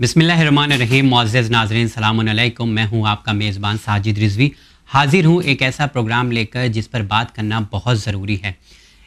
बिसमीम मोज़ नाजरन सलामकुम मैं हूँ आपका मेज़बान साजिद रिजवी हाजिर हूँ एक ऐसा प्रोग्राम लेकर जिस पर बात करना बहुत ज़रूरी है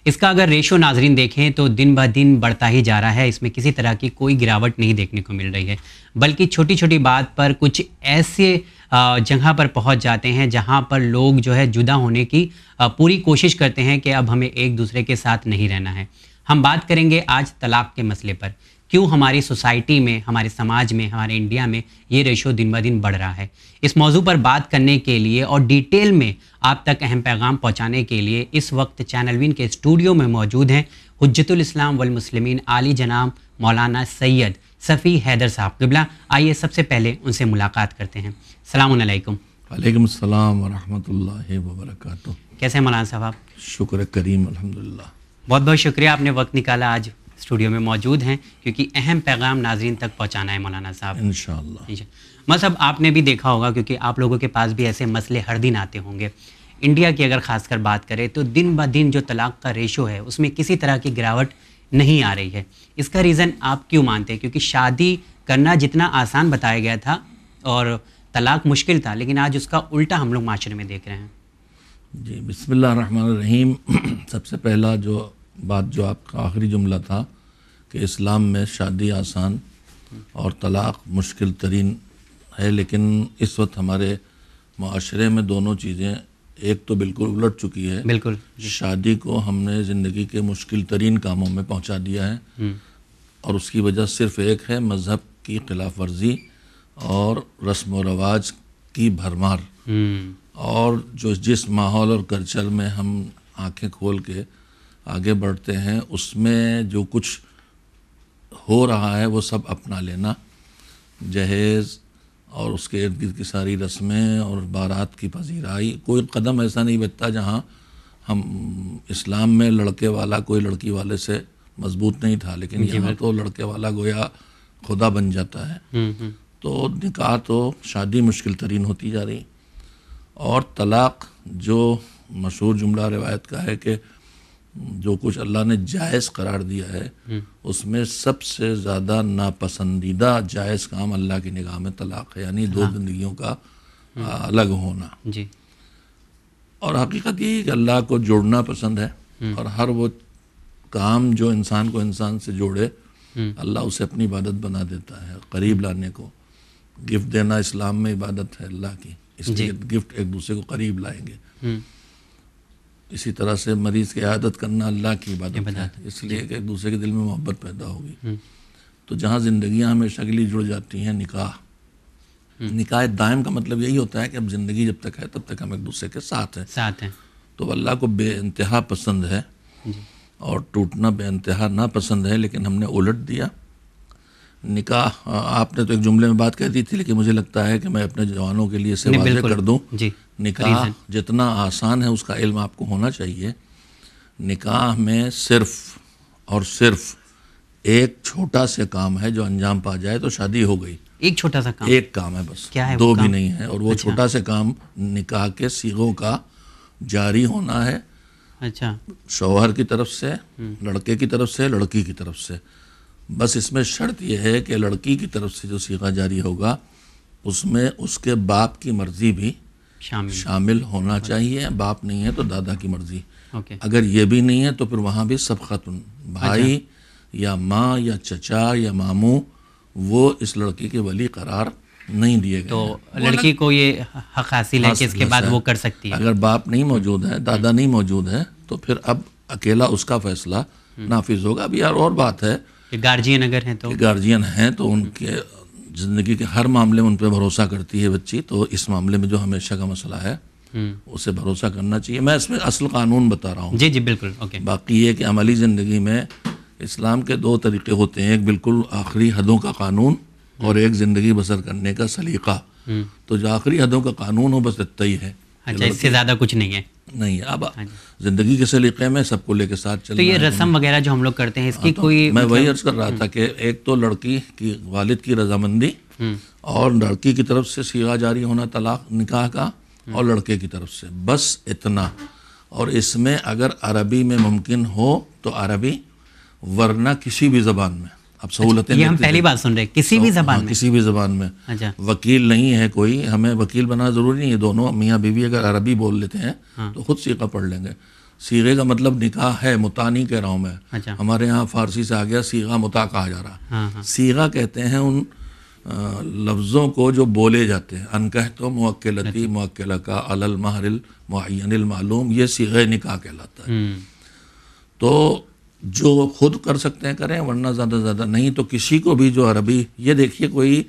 इसका अगर रेशो नाजरन देखें तो दिन ब दिन बढ़ता ही जा रहा है इसमें किसी तरह की कोई गिरावट नहीं देखने को मिल रही है बल्कि छोटी छोटी बात पर कुछ ऐसे जगह पर पहुंच जाते हैं जहां पर लोग जो है जुदा होने की पूरी कोशिश करते हैं कि अब हमें एक दूसरे के साथ नहीं रहना है हम बात करेंगे आज तलाक के मसले पर क्यों हमारी सोसाइटी में हमारे समाज में हमारे इंडिया में ये रेशो दिन ब दिन बढ़ रहा है इस मौजू पर बात करने के लिए और डिटेल में आप तक अहम पैगाम पहुंचाने के लिए इस वक्त चैनल विन के स्टूडियो में मौजूद हैं हजतुल इस्लाम वल आली जनाब मौलाना सैयद सफ़ी हैदर साहब किबला आइए सबसे पहले उनसे मुलाकात करते हैं सलामकुम वालेकुम सलाम वरहमतुल्लाहि कैसे मौलाना साहब आप शुक्र करीम अलहमदिल्ला बहुत बहुत शुक्रिया आपने वक्त निकाला आज स्टूडियो में मौजूद हैं क्योंकि अहम पैगाम नाजरन तक पहुँचाना है मौलाना साहब इन मसहब आपने भी देखा होगा क्योंकि आप लोगों के पास भी ऐसे मसले हर दिन आते होंगे इंडिया की अगर खासकर बात करें तो दिन ब दिन जो तलाक का रेशो है उसमें किसी तरह की गिरावट नहीं आ रही है इसका रीज़न आप क्यों मानते हैं क्योंकि शादी करना जितना आसान बताया गया था और तलाक मुश्किल था लेकिन आज उसका उल्टा हम लोग माशरे में देख रहे हैं जी बिसमीम सबसे पहला जो बात जो आपका आखिरी जुमला था कि इस्लाम में शादी आसान और तलाक़ मुश्किल तरीन है लेकिन इस वक्त हमारे माशरे में दोनों चीज़ें एक तो बिल्कुल उलट चुकी है बिल्कुल शादी को हमने ज़िंदगी के मुश्किल तरीन कामों में पहुंचा दिया है हम्म। और उसकी वजह सिर्फ एक है मज़हब की खिलाफ वर्जी और रस्म व रवाज की भरमार हम्म। और जो जिस माहौल और कल्चर में हम आंखें खोल के आगे बढ़ते हैं उसमें जो कुछ हो रहा है वो सब अपना लेना जहेज़ और उसके इर्द गिर्द की सारी रस्में और बारात की पजीराई कोई कदम ऐसा नहीं बचता जहाँ हम इस्लाम में लड़के वाला कोई लड़की वाले से मजबूत नहीं था लेकिन यहाँ तो लड़के वाला गोया खुदा बन जाता है हम्म, हम्म। तो निकाह तो शादी मुश्किल तरीन होती जा रही और तलाक़ जो मशहूर जुमला रिवायत का है कि जो कुछ अल्लाह ने जायज़ करार दिया है हम्म। उसमें सबसे ज़्यादा नापसंदीदा जायज़ काम अल्लाह की निगाह में तलाक है यानी दो हाँ। ज़िंदगियों का हम्म। अलग होना जी और हकीकत ये कि अल्लाह को जोड़ना पसंद है हम्म। और हर वो काम जो इंसान को इंसान से जोड़े अल्लाह उसे अपनी इबादत बना देता है करीब लाने को गिफ्ट देना इस्लाम में इबादत है अल्लाह की इसलिए गिफ्ट एक दूसरे को करीब लाएंगे इसी तरह से मरीज़ की आदत करना अल्लाह की इबादत है इसलिए कि एक दूसरे के दिल में मोहब्बत पैदा होगी हम्म। तो जहाँ जिंदगी हमेशा के लिए जुड़ जाती हैं निकाह हम्म। निकाह दायम का मतलब यही होता है कि अब ज़िंदगी जब तक है तब तक हम एक दूसरे के साथ हैं साथ हैं तो अल्लाह को बे पसंद है और टूटना बे ना पसंद है लेकिन हमने उलट दिया निकाह आपने तो एक जुमले में बात कह दी थी लेकिन मुझे लगता है कि मैं अपने जवानों के लिए इसे वाजे कर दूँ निकाह जितना आसान है उसका इल्म आपको होना चाहिए निकाह में सिर्फ और सिर्फ एक छोटा से काम है जो अंजाम पा जाए तो शादी हो गई एक छोटा सा काम एक काम है बस क्या है दो भी नहीं है और वो अच्छा। छोटा से काम निकाह के सीगों का जारी होना है अच्छा शोहर की तरफ से हम्म। लड़के की तरफ से लड़की की तरफ से बस इसमें शर्त यह है कि लड़की की तरफ से जो सीखा जारी होगा उसमें उसके बाप की मर्ज़ी भी शामिल शामिल होना अच्छा। चाहिए बाप नहीं है तो दादा की मर्ज़ी अगर ये भी नहीं है तो फिर वहाँ भी सब खातून भाई अच्छा। या माँ या चचा या मामू वो इस लड़की के वली करार नहीं दिए गए तो लड़की को ये हक हासिल है कि इसके बाद वो कर सकती है अगर बाप नहीं मौजूद है दादा हम्म। नहीं मौजूद है तो फिर अब अकेला उसका फैसला हम्म। नाफिज होगा अब यार और बात है गार्जियन अगर हैं तो गार्जियन हैं तो उनके ज़िंदगी के हर मामले में उन पर भरोसा करती है बच्ची तो इस मामले में जो हमेशा का मसला है हम्म। उसे भरोसा करना चाहिए मैं इसमें असल कानून बता रहा हूँ जी जी बिल्कुल ओके बाकी ये कि अमली ज़िंदगी में इस्लाम के दो तरीके होते हैं एक बिल्कुल आखिरी हदों का कानून हम्म। और एक ज़िंदगी बसर करने का सलीका हम्म। तो जो आखिरी हदों का कानून हो बस इतना ही है अच्छा इससे ज़्यादा कुछ नहीं है नहीं है अब हाँ जिंदगी के सलीके में सबको लेके साथ चलते तो ये रस्म वगैरह जो हम लोग करते हैं इसकी हाँ, तो कोई मैं वही मतलब अर्ज कर रहा हम्म। था कि एक तो लड़की की वालिद की रजामंदी हम्म। और लड़की की तरफ से सीवा जारी होना तलाक निकाह का हम्म। और लड़के की तरफ से बस इतना और इसमें अगर अरबी में मुमकिन हो तो अरबी वरना किसी भी ज़बान में अब सहूलतें अच्छा, हम पहली बार सुन रहे हैं किसी भी हाँ, जबान में किसी भी जबान में अच्छा वकील नहीं है कोई हमें वकील बनाना ज़रूरी नहीं है दोनों मियाँ बीवी अगर अरबी बोल लेते हैं हाँ। तो खुद सीखा पढ़ लेंगे सीगे का मतलब निकाह है मुता नहीं कह रहा हूँ मैं अच्छा। हमारे यहाँ फारसी से आ गया सीगा मुता कहा जा रहा हाँ, हाँ। सीगा कहते हैं उन लफ्ज़ों को जो बोले जाते हैं अनकह तो मक्लती अच्छा। मक्ल का अलल महरल ये सीगे निकाह कहलाता है हम्म। तो जो खुद कर सकते हैं करें वरना ज़्यादा से ज़्यादा नहीं तो किसी को भी जो अरबी ये देखिए कोई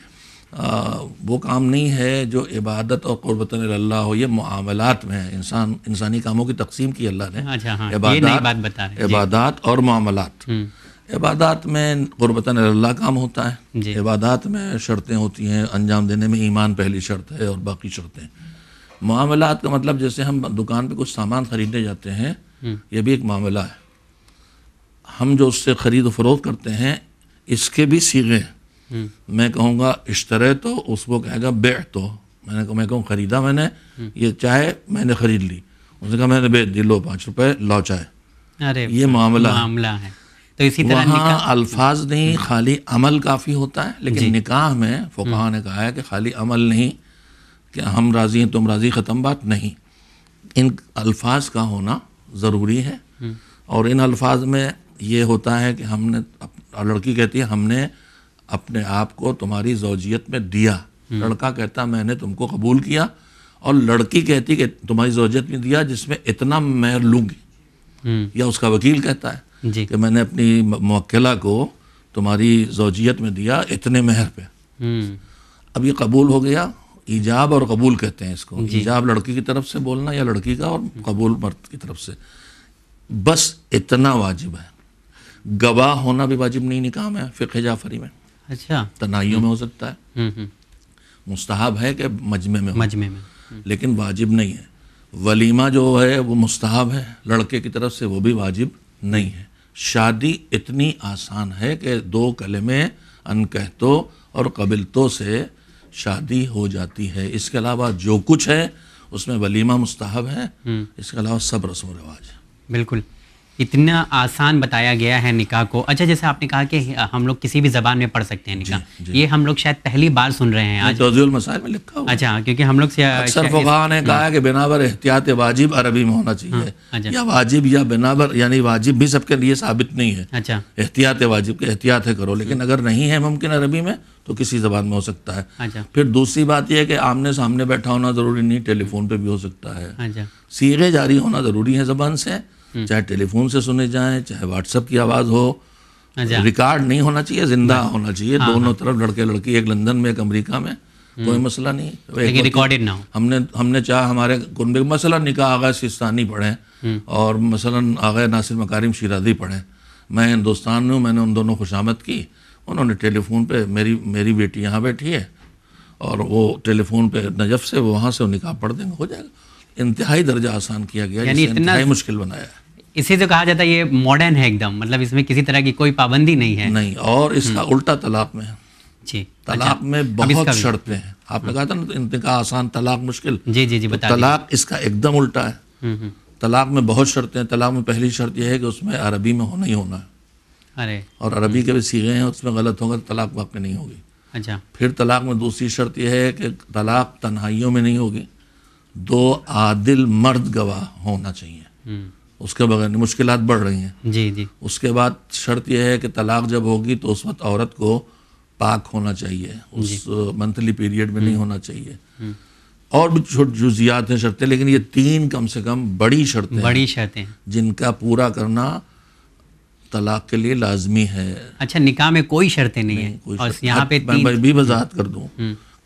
आ, वो काम नहीं है जो इबादत और क़ुरबतन हो ये मामलात में है इंसान इंसानी कामों की तकसीम की अल्लाह ने अच्छा, हाँ, इबादत इबादत और मामलात हम्म। इबादत में क़ुरबतन अल्लाह काम होता है इबादत में शर्तें होती हैं अंजाम देने में ईमान पहली शर्त है और बाकी शर्तें मामलात का मतलब जैसे हम दुकान पर कुछ सामान ख़रीदने जाते हैं हम्म। ये भी एक मामला है हम जो उससे ख़रीद फरोख करते हैं इसके भी सीगे हम्म। मैं कहूँगा इश्तरे तो उसको कहेगा बे तो मैंने कहा मैं कहूँ ख़रीदा मैंने हम्म। ये चाय मैंने ख़रीद ली उसने कहा मैंने बेच दी लो पाँच रुपये लाओ चाय अरे ये मामला मामला है तो इसी तरह वहाँ अल्फाज नहीं हम्म। खाली अमल काफ़ी होता है लेकिन निकाह में फ़ुका ने कहा है कि खाली अमल नहीं कि हम राज़ी हैं तुम राज़ी ख़त्म बात नहीं इन अल्फाज का होना ज़रूरी है और इन अल्फाज में ये होता है कि हमने लड़की कहती है हमने अपने आप को तुम्हारी जोजियत में दिया हम्म। लड़का कहता मैंने तुमको कबूल किया और लड़की कहती कि तुम्हारी जोजियत में दिया जिसमें इतना मैं लूँगी हम्म। या उसका वकील कहता है कि मैंने अपनी मक्केला को तुम्हारी जोजियत में दिया इतने मेहर पे हम्म। अब ये कबूल हो गया ईजाब और कबूल कहते हैं इसको ईजाब लड़की की तरफ से बोलना या लड़की का और कबूल मर्द की तरफ से बस इतना वाजिब है गवाह होना भी वाजिब नहीं निका है फिर जाफरी में अच्छा तनाइयों में हो सकता है हम्म, हम्म। मुस्ताहब है कि मजमे में मजमे में हम्म। लेकिन वाजिब नहीं है वलीमा जो है वो मुस्ताहब है लड़के की तरफ से वो भी वाजिब नहीं है शादी इतनी आसान है कि दो कलमे अनकहतो और कबिलतों से शादी हो जाती है इसके अलावा जो कुछ है उसमें वलीमा मुस्ताहब है इसके अलावा सब रस्म रवाज है बिल्कुल कितना आसान बताया गया है निकाह को अच्छा जैसे आपने कहा कि हम लोग किसी भी जबान में पढ़ सकते हैं निकाह ये हम लोग शायद पहली बार सुन रहे हैं आज तोजुल मसाइल में लिखा हुआ अच्छा क्योंकि हम लोग अक्सर फुका ने कहा हाँ। कि बिनाबर एहतियात वाजिब अरबी में होना चाहिए हाँ, अच्छा। या वाजिब या बिनाबर यानी वाजिब भी सबके लिए साबित नहीं है अच्छा एहतियात वाजिब के एहतियात है करो लेकिन अगर नहीं है मुमकिन अरबी में तो किसी जबान में हो सकता है अच्छा। फिर दूसरी बात यह है कि आमने सामने बैठा होना ज़रूरी नहीं टेलीफोन पे भी हो सकता है अच्छा। सीगे जारी होना ज़रूरी है जबान से हम्म। चाहे टेलीफोन से सुने जाए चाहे व्हाट्सएप की आवाज़ हो अच्छा। रिकॉर्ड नहीं होना चाहिए जिंदा हाँ। होना चाहिए हाँ, दोनों हाँ। तरफ लड़के लड़की एक लंदन में एक अमेरिका में हम्म। कोई मसला नहीं लेकिन रिकॉर्डेड ना हमने हमने चाहे हमारे कुनबे मसला निकाह आगा सिस्तानी पढ़े हम्म। और मसलन आगे नासिर मकारिम शिरादी पढ़े मैं हिंदुस्तान में हूँ मैंने उन दोनों खुशामद की उन्होंने टेलीफोन पे मेरी मेरी बेटी यहाँ बैठी है और वो टेलीफोन पे नजफ से वहाँ से निकाह पढ़ देंगे हो जाएगा इंतहाई दर्जा आसान किया गया यानी इतना मुश्किल बनाया इसे तो कहा जाता है ये मॉडर्न है एकदम मतलब इसमें किसी तरह की कोई पाबंदी नहीं है नहीं और इसका हम्म। उल्टा तलाक में जी अच्छा, तलाक अच्छा, में बहुत शर्तें हैं आपने कहा था ना तो इंतका आसान तलाक मुश्किल जी जी जी तो बता तलाक इसका एकदम उल्टा है हम्म, हम्म। तलाक में बहुत शर्तें हैं तलाक में पहली शर्त यह है कि उसमें अरबी में होना ही होना है अरे और अरबी के भी सीखे हैं उसमें गलत होगा तो तलाक वाकई नहीं होगी अच्छा फिर तलाक में दूसरी शर्त यह है कि तलाक तन्हाइयों में नहीं होगी दो आदिल मर्द गवाह होना चाहिए हम्म। उसके बगैर मुश्किल बढ़ रही हैं जी जी उसके बाद शर्त यह है कि तलाक जब होगी तो उस वक्त औरत को पाक होना चाहिए उस मंथली पीरियड में नहीं हम्म। होना चाहिए हम्म। और भी छोटी जुजियात हैं शर्तें लेकिन ये तीन कम से कम बड़ी शर्तें बड़ी शर्तें जिनका पूरा करना तलाक के लिए लाजमी है अच्छा निकाह में कोई शर्तें नहीं, नहीं है और यहाँ पे मैं भी वजाहत कर दूँ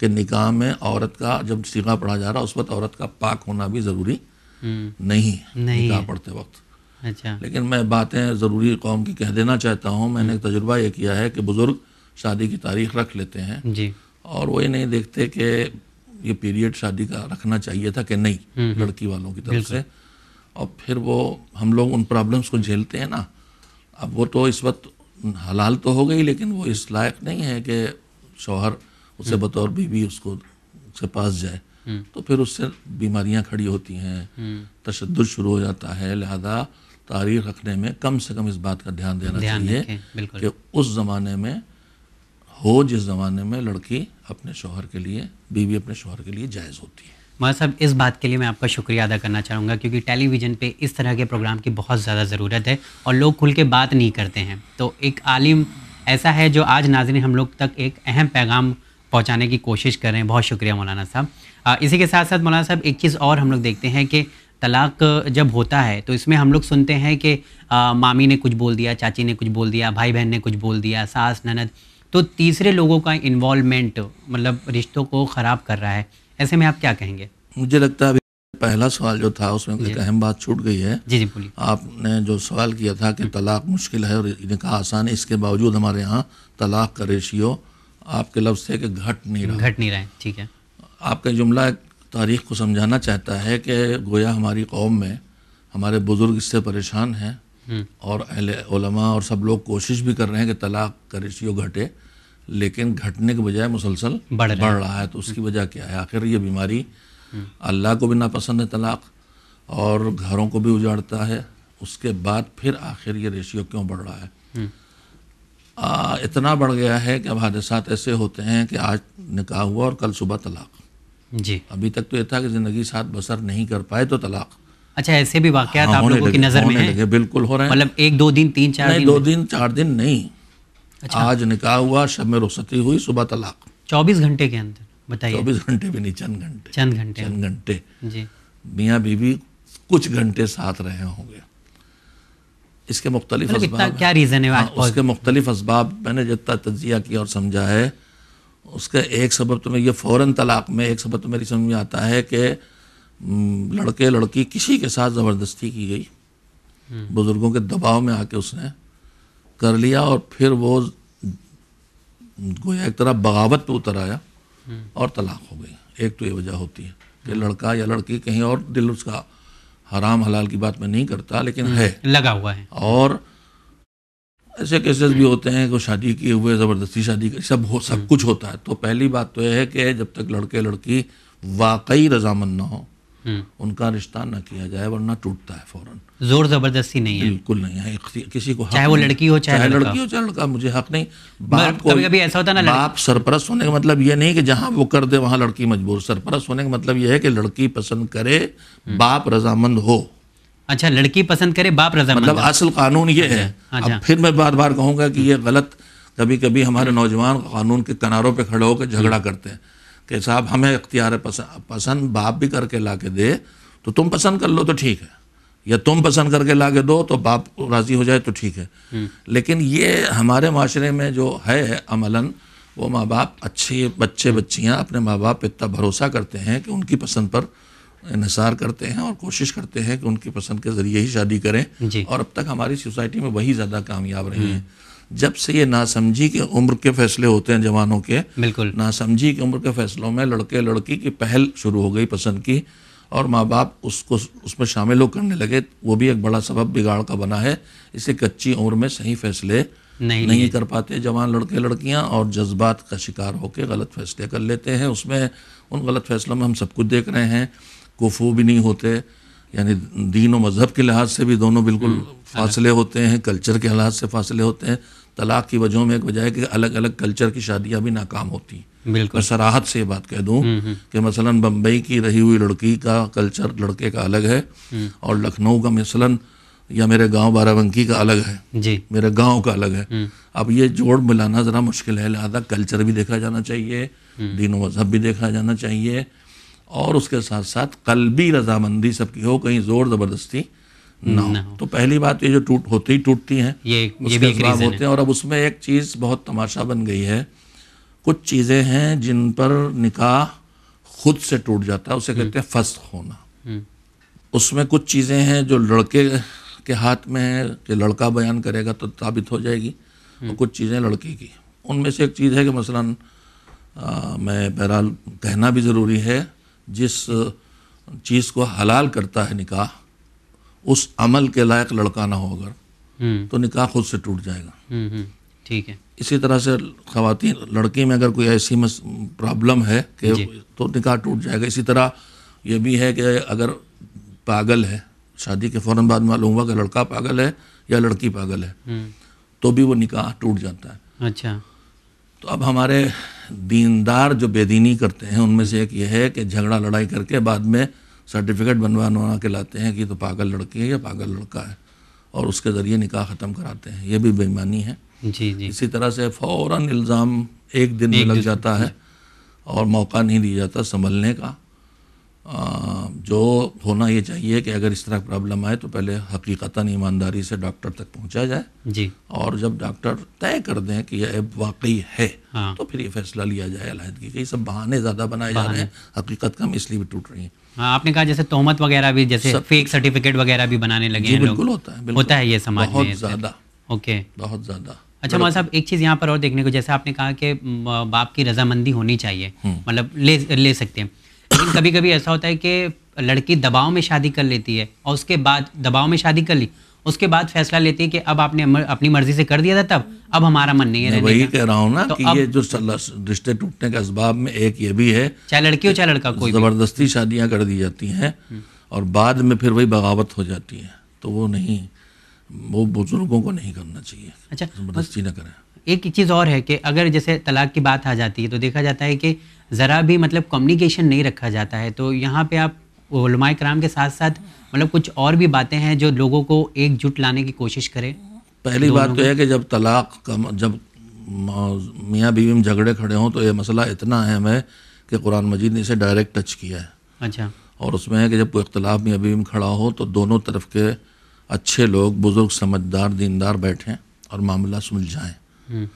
कि निकाह में औरत का जब सीखा पढ़ा जा रहा है उस वक्त औरत का पाक होना भी ज़रूरी हम्म। नहीं है निकाह पढ़ते वक्त अच्छा लेकिन मैं बातें ज़रूरी कौम की कह देना चाहता हूँ मैंने एक हम्म। तजुर्बा ये किया है कि बुज़ुर्ग शादी की तारीख रख लेते हैं जी और वो ये नहीं देखते कि ये पीरियड शादी का रखना चाहिए था कि नहीं हम्म, लड़की वालों की तरफ से और फिर वो हम लोग उन प्रॉब्लम्स को झेलते हैं ना अब वो तो इस वक्त हलाल तो हो गई लेकिन वो इस लायक नहीं है कि शौहर उससे बतौर बीवी उसको उसके पास जाए हम्म। तो फिर उससे बीमारियां खड़ी होती हैं हम्म। तशद शुरू हो जाता है लिहाजा तारीख रखने में कम से कम इस बात का ध्यान देना चाहिए कि उस ज़माने में हो जिस ज़माने में लड़की अपने शोहर के लिए बीवी अपने शोहर के लिए जायज़ होती है मौलाना साहब इस बात के लिए मैं आपका शुक्रिया अदा करना चाहूँगा क्योंकि टेलीविज़न पे इस तरह के प्रोग्राम की बहुत ज़्यादा ज़रूरत है और लोग खुल के बात नहीं करते हैं तो एक आलिम ऐसा है जो आज नाजरीन हम लोग तक एक अहम पैगाम पहुंचाने की कोशिश कर रहे हैं बहुत शुक्रिया मौलाना साहब इसी के साथ साथ मौलाना साहब एक चीज़ और हम लोग देखते हैं कि तलाक जब होता है तो इसमें हम लोग सुनते हैं कि मामी ने कुछ बोल दिया चाची ने कुछ बोल दिया भाई बहन ने कुछ बोल दिया सास ननद तो तीसरे लोगों का इन्वॉलमेंट मतलब रिश्तों को ख़राब कर रहा है ऐसे में आप क्या कहेंगे मुझे लगता है पहला सवाल जो था उसमें एक अहम बात छूट गई है जी जी बोलिए आपने जो सवाल किया था कि हम्म। तलाक मुश्किल है और इनका आसान है इसके बावजूद हमारे यहाँ तलाक का रेशियो आपके लफ्ज से कि घट नहीं रहा घट नहीं रहा है ठीक है आपका जुमला तारीख को समझाना चाहता है कि गोया हमारी कौम में हमारे बुज़ुर्ग इससे परेशान हैं हम्म। और अहलमा और सब लोग कोशिश भी कर रहे हैं कि तलाक का रेशियो घटे लेकिन घटने के बजाय मुसलसल बढ़ रहा, बढ़ रहा है तो उसकी हम्म। वजह क्या है आखिर ये बीमारी हम्म। अल्लाह को भी नापसंद है तलाक और घरों को भी उजाड़ता है उसके बाद फिर आखिर ये रेशियो क्यों बढ़ रहा है आ, इतना बढ़ गया है कि अब हादसा ऐसे होते हैं कि आज निकाह हुआ और कल सुबह तलाक जी अभी तक तो ये था कि ज़िंदगी साथ बसर नहीं कर पाए तो तलाक अच्छा ऐसे भी वाकयात हाँ, आप लोगों की नज़र में हैं बिल्कुल हो रहे हैं मतलब एक दो दिन तीन चार नहीं, दिन दो दिन चार दिन नहीं अच्छा। आज निकाह हुआ शब में रुखसती हुई सुबह तलाक चौबीस घंटे के अंदर बताइए चौबीस घंटे भी नहीं चंद घंटे चंद घंटे चंद घंटे जी मियाँ बीवी कुछ घंटे साथ रहे होंगे इसके मुख्तलिफ मतलब क्या रीज़न है हाँ, उसके मुख्तलिफ इसबाब मैंने जितना तजिया किया और समझा है उसका एक सबब तो मैं ये फ़ौर तलाक में एक सबब तो मेरी समझ में आता है कि लड़के लड़की किसी के साथ ज़बरदस्ती की गई हम्म। बुज़ुर्गों के दबाव में आके उसने कर लिया और फिर वो गोया एक तरह बगावत पे उतर आया हम्म। और तलाक हो गई एक तो ये वजह होती है कि लड़का या लड़की कहीं और दिल उसका हराम हलाल की बात मैं नहीं करता लेकिन हम्म, है लगा हुआ है और ऐसे केसेस भी होते हैं कि शादी किए हुए ज़बरदस्ती शादी कर सब हो सब हम्म। कुछ होता है तो पहली बात तो यह है कि जब तक लड़के लड़की वाकई रजामंद ना हो हम्म। उनका रिश्ता ना किया जाए वरना टूटता है फौरन जोर जबरदस्ती नहीं है बिल्कुल नहीं है किसी को हक चाहे वो लड़की हो चाहे, चाहे लड़की हो चाहे लड़का मुझे हक नहीं बाप को कभी ऐसा होता ना बाप सरपरस्त होने का मतलब ये नहीं कि जहाँ वो कर दे वहाँ लड़की मजबूर सरपरस्त होने का मतलब यह है कि लड़की पसंद करे हम्म। बाप रजामंद हो अच्छा लड़की पसंद करे बाप रजा मतलब असल कानून ये है अच्छा, अब अच्छा। फिर मैं बार बार कहूँगा कि ये गलत कभी कभी हमारे हम्म। नौजवान कानून के किनारों पर खड़े होकर झगड़ा करते हैं कि साहब हमें इख्तियार पसंद पसंद बाप भी करके ला के दे तो तुम पसंद कर लो तो ठीक है या तुम पसंद करके ला के दो तो बाप राज़ी हो जाए तो ठीक है हम्म। लेकिन ये हमारे माशरे में जो है अमलन वो माँ बाप अच्छे बच्चे बच्चियाँ अपने माँ बाप इतना भरोसा करते हैं कि उनकी पसंद पर इसार करते हैं और कोशिश करते हैं कि उनकी पसंद के ज़रिए ही शादी करें और अब तक हमारी सोसाइटी में वही ज़्यादा कामयाब रहे हम्म। हैं जब से ये नासमझी के उम्र के फैसले होते हैं जवानों के बिल्कुल नासमझी की उम्र के फैसलों में लड़के लड़की की पहल शुरू हो गई पसंद की और माँ बाप उसको उसमें शामिल हो करने लगे वो भी एक बड़ा सबब बिगाड़ का बना है इसे कच्ची उम्र में सही फैसले नहीं, नहीं कर पाते जवान लड़के लड़कियां और जज्बात का शिकार होकर गलत फैसले कर लेते हैं उसमें उन गलत फैसलों में हम सब कुछ देख रहे हैं कोफू भी नहीं होते यानी दीन और मज़हब के लिहाज से भी दोनों बिल्कुल हम्म, फासले होते हैं कल्चर के लिहाज से फासले होते हैं तलाक की वजहों में एक वजह है कि अलग अलग कल्चर की शादियाँ भी नाकाम होती हैं बिल्कुल मैं सराहत से बात कह दूं हम्म, हम्म। कि मसलन बम्बई की रही हुई लड़की का कल्चर लड़के का अलग है हम्म। और लखनऊ का मसलन या मेरे गांव बाराबंकी का अलग है जी मेरे गांव का अलग है अब ये जोड़ मिलाना ज़रा मुश्किल है लिहाजा कल्चर भी देखा जाना चाहिए दीन मजहब भी देखा जाना चाहिए और उसके साथ साथ कल भी रजामंदी सबकी हो कहीं ज़ोर ज़बरदस्ती तो पहली बात ये जो टूट होती ही टूटती है ये, ये भी होते हैं और अब उसमें एक चीज़ बहुत तमाशा बन गई है कुछ चीज़ें हैं जिन पर निकाह खुद से टूट जाता है उसे हम्म। कहते हैं फस्त होना हम्म। उसमें कुछ चीज़ें हैं जो लड़के के हाथ में है कि लड़का बयान करेगा तो साबित हो जाएगी और हम्म। कुछ चीज़ें लड़के की उनमें से एक चीज़ है कि मसलन आ, मैं बहरहाल कहना भी ज़रूरी है जिस चीज़ को हलाल करता है निकाह उस अमल के लायक लड़का ना हो अगर हम्म। तो निकाह खुद से टूट जाएगा हम्म, हम्म। ठीक है इसी तरह से खातन लड़की में अगर कोई ऐसी प्रॉब्लम है कि तो निकाह टूट जाएगा इसी तरह यह भी है कि अगर पागल है शादी के फौरन बाद मालूम हुआ कि लड़का पागल है या लड़की पागल है तो भी वो निकाह टूट जाता है अच्छा तो अब हमारे दीनदार जो बेदीनी करते हैं उनमें से एक ये है कि झगड़ा लड़ाई करके बाद में सर्टिफिकेट बनवा बनवा के लाते हैं कि तो पागल लड़की है या पागल लड़का है और उसके ज़रिए निकाह ख़त्म कराते हैं ये भी बेईमानी है जी जी इसी तरह से फ़ौर इल्ज़ाम एक दिन में लग जाता है और मौका नहीं दिया जाता संभलने का आ, जो होना ये चाहिए कि अगर इस तरह प्रॉब्लम आए तो पहले हकीकता ईमानदारी से डॉक्टर तक पहुंचा जाए जी और जब डॉक्टर तय कर दें कि यह ऐप वाकई है हाँ। तो फिर ये फैसला लिया जाए अलहदगी के ये सब बहाने ज़्यादा बनाए जा रहे हैं हकीकत कम इसलिए भी टूट रही है हाँ, आपने कहा जैसे तोहमत वगैरह भी जैसे सब... फेक सर्टिफिकेट वगैरह भी बनाने लगे हैं लोग होता है होता है ये समाज बहुत में ज्यादा ओके बहुत ज्यादा अच्छा मान साहब एक चीज़ यहाँ पर और देखने को जैसे आपने कहा कि बाप की रजामंदी होनी चाहिए हम्म। मतलब ले ले सकते हैं लेकिन कभी कभी ऐसा होता है कि लड़की दबाव में शादी कर लेती है और उसके बाद दबाव में शादी कर ली उसके बाद फैसला लेती है कि अब आपने अपनी मर्जी से कर दिया था तब अब हमारा मन नहीं है रहने वही का। कह रहा हूँ ना तो कि ये जो रिश्ते टूटने का इसबाब में एक ये भी है चाहे लड़की हो चाहे लड़का कोई जबरदस्ती शादियाँ कर दी जाती हैं हम्म। और बाद में फिर वही बगावत हो जाती है तो वो नहीं वो बुजुर्गों को नहीं करना चाहिए अच्छा जबरदस्ती ना करें एक चीज़ और है कि अगर जैसे तलाक की बात आ जाती है तो देखा जाता है कि ज़रा भी मतलब कम्युनिकेशन नहीं रखा जाता है तो यहाँ पे आप कराम के साथ साथ मतलब कुछ और भी बातें हैं जो लोगों को एकजुट लाने की कोशिश करें पहली बात तो है कि जब तलाक का जब मियाँ बीवी में झगड़े खड़े हों तो ये मसला इतना अहम है कि कुरान मजीद ने इसे डायरेक्ट टच किया है अच्छा और उसमें है कि जब कोई इख्तलाफ मियाँ बीवी में खड़ा हो तो दोनों तरफ के अच्छे लोग बुज़ुर्ग समझदार दीनदार बैठें और मामला सुलझाएँ हम्म।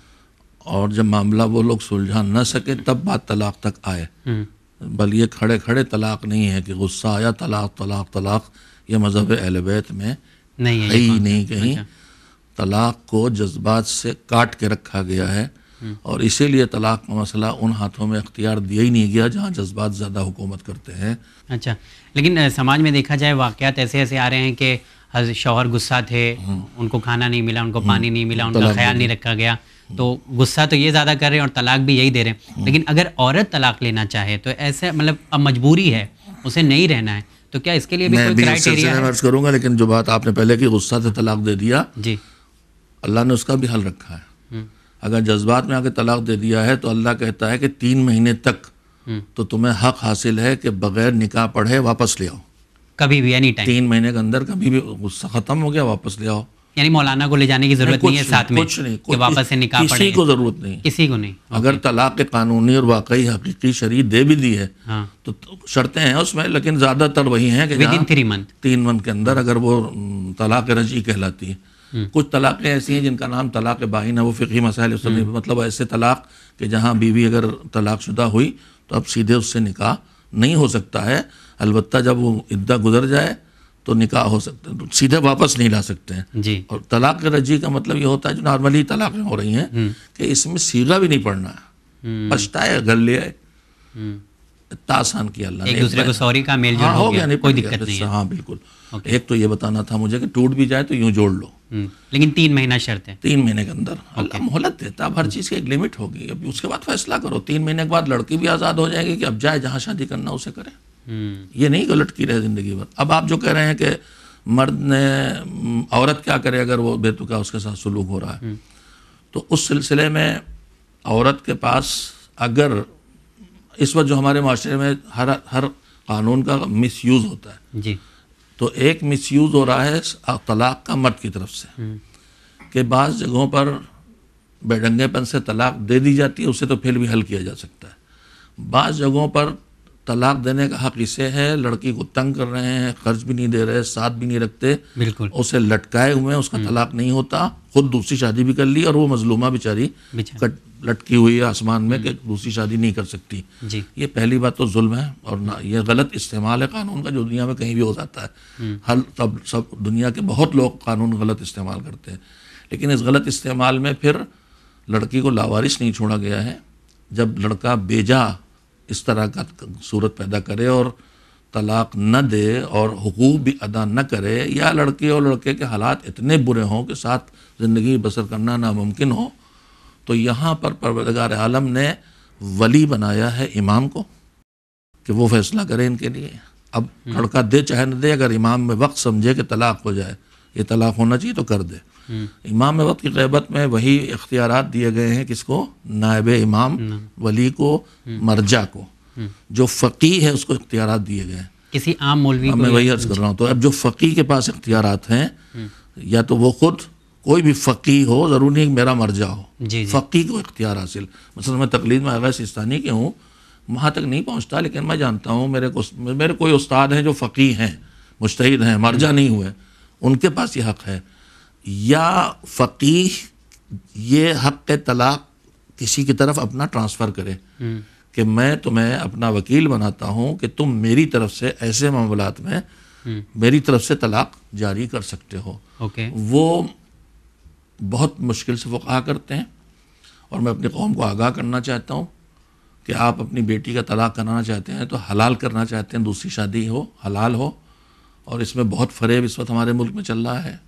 और जब मामला वो लोग सुलझा न सके तब बात तलाक तक आए हम्म। बल्कि खड़े खड़े तलाक नहीं है कि गुस्सा आया तलाक तलाक तलाक ये मज़हब अहल में नहीं है ही नहीं कहीं अच्छा। तलाक को जज्बात से काट के रखा गया है हम्म। और इसीलिए तलाक का मसला उन हाथों में अख्तियार दिया ही नहीं गया जहाँ जज्बात ज़्यादा हुकूमत करते हैं अच्छा लेकिन समाज में देखा जाए वाकत ऐसे ऐसे आ रहे हैं कि शोहर गुस्सा थे हम्म। उनको खाना नहीं मिला उनको पानी नहीं मिला उनका ख्याल नहीं रखा गया तो गुस्सा तो ये ज़्यादा कर रहे हैं और तलाक भी यही दे रहे हैं लेकिन अगर औरत तलाक लेना चाहे तो ऐसे मतलब अब मजबूरी है उसे नहीं रहना है तो क्या इसके लिए भी लेकिन जो बात आपने पहले की गुस्सा से तलाक दे दिया जी अल्लाह ने उसका भी हल रखा है हम्म। अगर जज्बात में आके तलाक दे दिया है तो अल्लाह कहता है कि तीन महीने तक हम्म। तो तुम्हें हक हासिल है कि बगैर निकाह पढ़े वापस ले आओ कभी भी एनी टाइम तीन महीने के अंदर कभी भी गुस्सा ख़त्म हो गया वापस ले आओ यानी मौलाना को ले जाने की जरूरत नहीं, नहीं है साथ में कुछ नहीं कि वापस से निकाह किसी को जरूरत नहीं किसी को नहीं अगर तलाक के कानूनी और वाकई हकीकी शरीर दे भी दी है हाँ। तो, तो शर्तें हैं उसमें लेकिन ज्यादातर वही है कि थ्री मंथ तीन मंथ के अंदर अगर वो तलाक रजी कहलाती है हम्म। कुछ तलाक़ें ऐसी हैं जिनका नाम तलाक बाइन है वो फ़िकी मसाइल हम्म। मतलब ऐसे तलाक के जहाँ बीवी अगर तलाक शुदा हुई तो अब सीधे उससे निकाह नहीं हो सकता है अलबत्ता जब वो इद्दा गुजर जाए तो निकाह हो सकते हैं तो सीधे वापस नहीं ला सकते हैं जी और तलाक रजी का मतलब ये होता है जो नॉर्मली तलाक़ें हो रही हैं हम्म। कि इसमें सीधा भी नहीं पड़ना है पछताए घर ले आए इतना आसान किया अल्लाह एक दूसरे को सॉरी का मेल हाँ, हो गया, गया नहीं कोई दिक्कत नहीं अच्छा, है हाँ बिल्कुल एक तो ये बताना था मुझे कि टूट भी जाए तो यूँ जोड़ लो हम्म, लेकिन तीन महीना शर्त है तीन महीने के अंदर अल्लाह मोहलत देता अब हर चीज़ की एक लिमिट होगी अब उसके बाद फैसला करो तीन महीने के बाद लड़की भी आज़ाद हो जाएगी कि अब जाए जहाँ शादी करना उसे करें ये नहीं कि की रहे जिंदगी भर अब आप जो कह रहे हैं कि मर्द ने औरत क्या करे अगर वो बेतुका उसके साथ सलूक हो रहा है तो उस सिलसिले में औरत के पास अगर इस वक्त जो हमारे माशरे में हर हर कानून का मिस यूज़ होता है जी तो एक मिस यूज़ हो रहा है तलाक का मर्द की तरफ से कि बाज़ जगहों पर बेडंगेपन से तलाक दे दी जाती है उसे तो फिर भी हल किया जा सकता है बाज़ जगहों पर तलाक देने का हक इसे है लड़की को तंग कर रहे हैं खर्च भी नहीं दे रहे साथ भी नहीं रखते बिल्कुल उसे लटकाए हुए हैं उसका हम्म। तलाक नहीं होता खुद दूसरी शादी भी कर ली और वो मजलूमा बेचारी लटकी हुई है आसमान में कि हम्म। दूसरी शादी नहीं कर सकती जी। ये पहली बात तो जुल्म है और ना ये गलत इस्तेमाल है कानून का जो दुनिया में कहीं भी हो जाता है हम्म। हर सब सब दुनिया के बहुत लोग कानून गलत इस्तेमाल करते हैं लेकिन इस गलत इस्तेमाल में फिर लड़की को लावारिश नहीं छोड़ा गया है जब लड़का बेजा इस तरह का सूरत पैदा करे और तलाक न दे और हकूक भी अदा न करे या लड़के और लड़के के हालात इतने बुरे हों कि साथ ज़िंदगी बसर करना नामुमकिन हो तो यहाँ पर परवरदगार आलम ने वली बनाया है इमाम को कि वो फैसला करे इनके लिए अब हम्म। लड़का दे चाहे न दे अगर इमाम में वक्त समझे कि तलाक हो जाए ये तलाक होना चाहिए तो कर दे हम्म। इमाम वक्त की तहबत में वही इख्तियार दिए गए हैं किसको नायब इमाम वली को हम्म। मरजा को हम्म। जो फ़की है उसको इख्तियार दिए गए हैं किसी आम मौलवी मैं वही अर्ज कर रहा हूँ तो अब जो फ़की के पास इख्तियार हैं या तो वो खुद कोई भी फ़की हो ज़रूरी नहीं मेरा मर्जा हो फ़की को इख्तियार हासिल मसल मैं तकलीद में अगर सिस्तानी के हूँ वहाँ तक नहीं पहुँचता लेकिन मैं जानता हूँ मेरे को मेरे कोई उस्ताद हैं जो फ़की हैं मुश्तिद हैं मरजा नहीं हुए उनके पास ये हक़ है या फ़कीह ये हक तलाक किसी की तरफ अपना ट्रांसफ़र करे हम्म। कि मैं तुम्हें अपना वकील बनाता हूँ कि तुम मेरी तरफ से ऐसे मामलात में हम्म। मेरी तरफ से तलाक जारी कर सकते हो ओके वो बहुत मुश्किल से वक़ा करते हैं और मैं अपनी कौम को आगाह करना चाहता हूँ कि आप अपनी बेटी का तलाक कराना चाहते हैं तो हलाल करना चाहते हैं दूसरी शादी हो हलाल हो और इसमें बहुत फरेब इस वक्त हमारे मुल्क में चल रहा है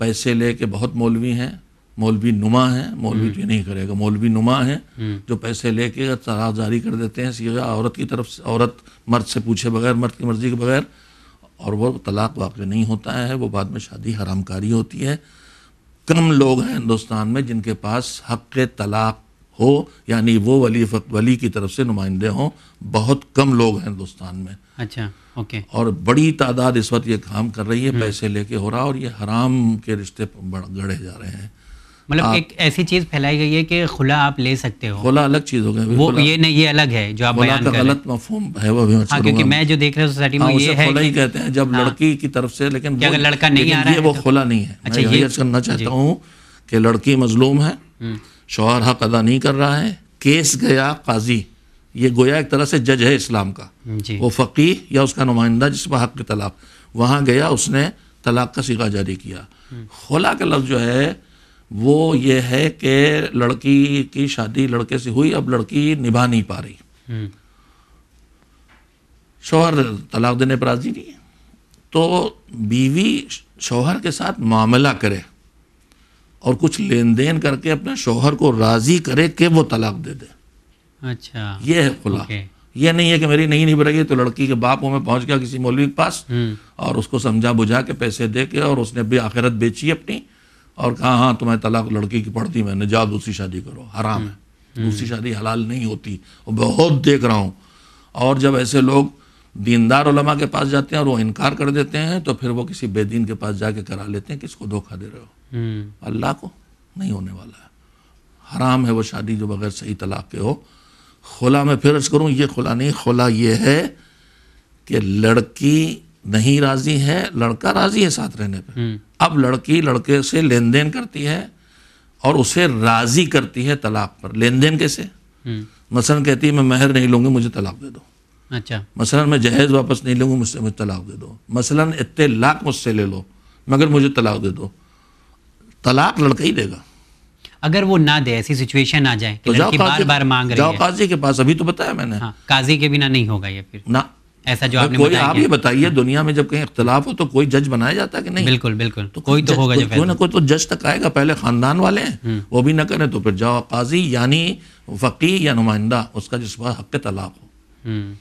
पैसे ले के बहुत मौलवी हैं मौलवी नुमा हैं मौलवी जो हम्म। तो नहीं करेगा मौलवी नुमा हैं हम्म। जो पैसे लेके तलाक जारी कर देते हैं सीधा औरत की तरफ से औरत मर्द से पूछे बगैर मर्द की मर्जी के बगैर और वो तलाक वाक़ नहीं होता है वो बाद में शादी हरामकारी होती है कम लोग हैं हिंदुस्तान में जिनके पास हक तलाक हो यानी वो वली फक, वली की तरफ से नुमाइंदे हों बहुत कम लोग हैं हिंदुस्तान में अच्छा ओके और बड़ी तादाद इस वक्त ये काम कर रही है हम्म। पैसे लेके हो रहा और ये हराम के रिश्ते गढ़े जा रहे हैं मतलब एक ऐसी चीज फैलाई गई है कि खुला आप ले सकते हो खुला अलग चीज हो गया वो ये नहीं ये अलग है जो आप बयान कर गलत मफहूम है वो भी हाँ, क्योंकि मैं जो देख रहा हूँ सोसाइटी में हाँ, ये है खुला ही कहते हैं जब हाँ। लड़की की तरफ से लेकिन अगर लड़का नहीं आ रहा है वो तो- खुला नहीं है अच्छा ये करना चाहता हूँ कि लड़की मजलूम है हम्म। शोहर हक अदा नहीं कर रहा है केस गया काजी ये गोया एक तरह से जज है इस्लाम का वो फ़की या उसका नुमाइंदा जिसमें हक के तलाक वहाँ गया उसने तलाक का सिगा जारी किया खोला का लफ्ज़ जो है वो ये है कि लड़की की शादी लड़के से हुई अब लड़की निभा नहीं पा रही हम्म। शोहर तलाक देने पर राजी नहीं है तो बीवी शोहर के साथ मामला करे और कुछ लेन देन करके अपने शोहर को राज़ी करे कि वो तलाक दे दे अच्छा ये है खुला ये नहीं है कि मेरी नहीं नहीं बढ़ेगी तो लड़की के बाप में पहुंच गया किसी मौलवी के पास हम्म। और उसको समझा बुझा के पैसे दे के और उसने भी आखिरत बेची अपनी और कहा हाँ तुम्हें तलाक लड़की की पड़ती मैंने जाओ दूसरी शादी करो हराम है हम्म। दूसरी शादी हलाल नहीं होती और बहुत देख रहा हूँ और जब ऐसे लोग दीनदार उलमा के पास जाते हैं और वो इनकार कर देते हैं तो फिर वो किसी बेदीन के पास जाके करा लेते हैं किसको धोखा दे रहे हो हम्म। अल्लाह को नहीं होने वाला है हराम है वो शादी जो बगैर सही तलाक के हो खुला मैं फिर अर्ज करूँ ये खुला नहीं खुला ये है कि लड़की नहीं राजी है लड़का राजी है साथ रहने पर हम्म। अब लड़की लड़के से लेन देन करती है और उसे राजी करती है तलाक पर लेन देन कैसे हम्म। मसलन कहती है मैं महर नहीं लूंगी मुझे तलाक दे दो अच्छा मसलन मैं जहेज़ वापस नहीं लूँगा मुझसे मुझे तलाक दे दो मसलन इतने लाख मुझसे ले लो मगर मुझे तलाक दे दो तलाक लड़का ही देगा अगर वो ना दे ऐसी सिचुएशन आ जाए कि तो लड़की बार बार मांग रही जाओ काजी के पास अभी तो बताया मैंने हाँ, काजी के बिना नहीं होगा ये फिर ना ऐसा जो आपने कोई आप ये बताइए दुनिया में जब कहीं इख्तलाफ हो तो कोई जज बनाया जाता है कि नहीं बिल्कुल बिल्कुल तो कोई तो होगा जब तो कोई ना कोई तो जज तक आएगा पहले खानदान वाले हैं हम्म। वो भी ना करें तो फिर जाओ काजी यानी फ़कीर या नुमाइंदा उसका जिस पर हक तलाक हो हम्म।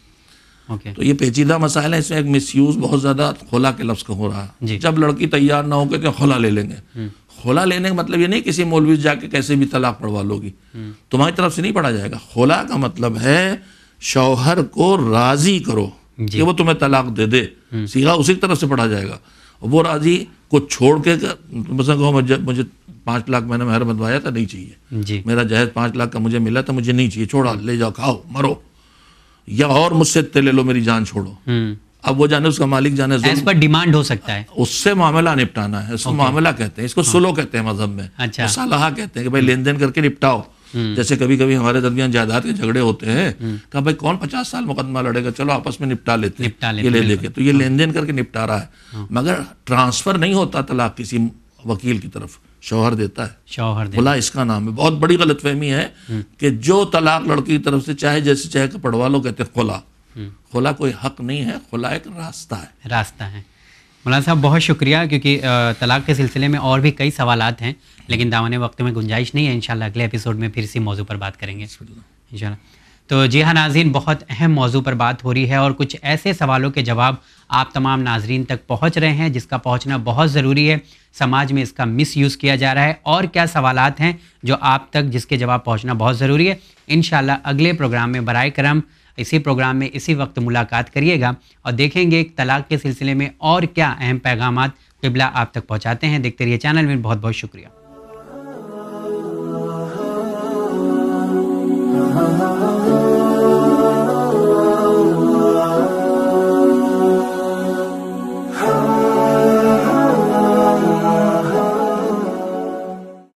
तो ये पेचीदा मसाइल है इसमें एक मिस यूज़ बहुत ज़्यादा खोला के लफ्ज़ का हो रहा है जब लड़की तैयार ना होकर तो खोला ले लेंगे हम्म। खोला लेने का मतलब ये नहीं किसी मौलवी जाके कैसे भी तलाक पढ़वा लोगी हम्म। तुम्हारी तरफ से नहीं पढ़ा जाएगा खोला का मतलब है शौहर को राजी करो कि वो तुम्हें तलाक दे दे हम्म। सीधा उसी तरफ से पढ़ा जाएगा वो राजी को छोड़ के कहो मुझे मुझे पाँच लाख मैंने मेहर बनवाया था नहीं चाहिए मेरा जहेज पाँच लाख का मुझे मिला था मुझे नहीं चाहिए छोड़ा ले जाओ खाओ मरो या और मुझसे इतने ले लो मेरी जान छोड़ो हम्म। अब वो जाने उसका मालिक जाने पर डिमांड हो सकता है उससे मामला निपटाना है उसको okay. मामला कहते हैं इसको हाँ। सुलो कहते हैं मजहब में अच्छा सलाह कहते हैं कि भाई लेन देन करके निपटाओ हम्म। जैसे कभी कभी हमारे दरमियान जायदाद के झगड़े होते हैं हम्म। कहा भाई कौन पचास साल मुकदमा लड़ेगा चलो आपस में निपटा लेते हैं ये ले लेके तो ये हाँ। लेन देन करके निपटा रहा है हाँ। मगर ट्रांसफर नहीं होता तलाक किसी वकील की तरफ शौहर देता है शौहर बुला इसका नाम है बहुत बड़ी गलत फहमी है हम्म। कि जो तलाक लड़की की तरफ से चाहे जैसे चाहे पढ़वा लो कहते खुला हम्म। खुला कोई हक नहीं है खुला एक रास्ता है रास्ता है मौलाना साहब बहुत शुक्रिया क्योंकि तलाक के सिलसिले में और भी कई सवाल हैं लेकिन दामाने वक्त में गुंजाइश नहीं है इनशाला अगले एपिसोड में फिर इसी मौजू पर बात करेंगे इन तो जी हाँ नाजीन बहुत अहम मौजू पर बात हो रही है और कुछ ऐसे सवालों के जवाब आप तमाम नाजरीन तक पहुँच रहे हैं जिसका पहुँचना बहुत ज़रूरी है समाज में इसका मिस यूज़ किया जा रहा है और क्या सवाल हैं जो आप तक जिसके जवाब पहुँचना बहुत ज़रूरी है इन अगले प्रोग्राम में बर करम इसी प्रोग्राम में इसी वक्त मुलाकात करिएगा और देखेंगे तलाक के सिलसिले में और क्या अहम पैगाम किबला आप तक पहुँचाते हैं देखते रहिए चैनल में बहुत बहुत शुक्रिया